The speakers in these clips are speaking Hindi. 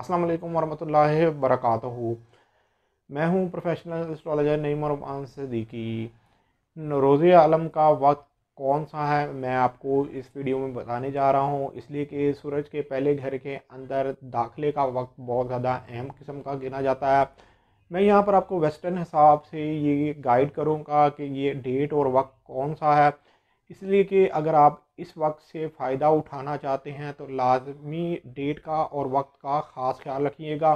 अस्सलाम वालेकुम वरहमतुल्लाहि वबरकातुहू मैं हूं प्रोफेशनल एस्ट्रोलॉजर नईम रमान सदीकी रोज़ आलम का वक्त कौन सा है मैं आपको इस वीडियो में बताने जा रहा हूं इसलिए कि सूरज के पहले घर के अंदर दाखिले का वक्त बहुत ज़्यादा अहम किस्म का गिना जाता है मैं यहाँ पर आपको वेस्टर्न हिसाब से ये गाइड करूँगा कि ये डेट और वक्त कौन सा है इसलिए कि अगर आप इस वक्त से फ़ायदा उठाना चाहते हैं तो लाजमी डेट का और वक्त का ख़ास ख्याल रखिएगा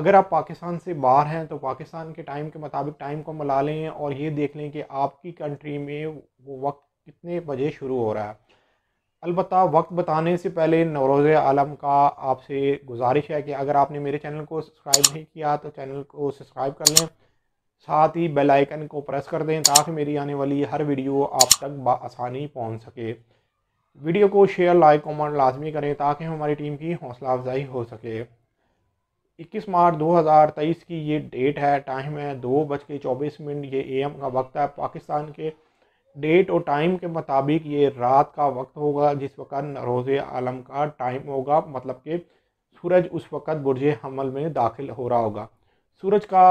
अगर आप पाकिस्तान से बाहर हैं तो पाकिस्तान के टाइम के मुताबिक टाइम को मिला लें और ये देख लें कि आपकी कंट्री में वो वक्त कितने बजे शुरू हो रहा है अलबत् वक्त बताने से पहले नवरोज़ आलम का आपसे गुजारिश है कि अगर आपने मेरे चैनल को सब्सक्राइब नहीं किया तो चैनल को सब्सक्राइब कर लें साथ ही बेल आइकन को प्रेस कर दें ताकि मेरी आने वाली हर वीडियो आप तक बसानी पहुंच सके वीडियो को शेयर लाइक कमेंट लाजमी करें ताकि हमारी टीम की हौसला अफजाई हो सके 21 मार्च 2023 की ये डेट है टाइम है दो बज के चौबीस मिनट ये एम का वक्त है पाकिस्तान के डेट और टाइम के मुताबिक ये रात का वक्त होगा जिस वक्त रोज़ आलम का टाइम होगा मतलब कि सूरज उस वक्त बुरज हमल में दाखिल हो रहा होगा सूरज का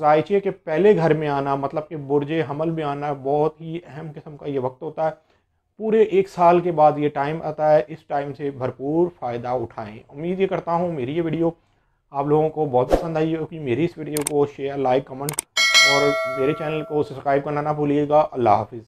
जायचे के पहले घर में आना मतलब कि बुरज हमल में आना बहुत ही अहम किस्म का ये वक्त होता है पूरे एक साल के बाद ये टाइम आता है इस टाइम से भरपूर फ़ायदा उठाएं उम्मीद ये करता हूँ मेरी ये वीडियो आप लोगों को बहुत पसंद आई होगी मेरी इस वीडियो को शेयर लाइक कमेंट और मेरे चैनल को सब्सक्राइब करना ना भूलिएगा अल्लाह हाफिज़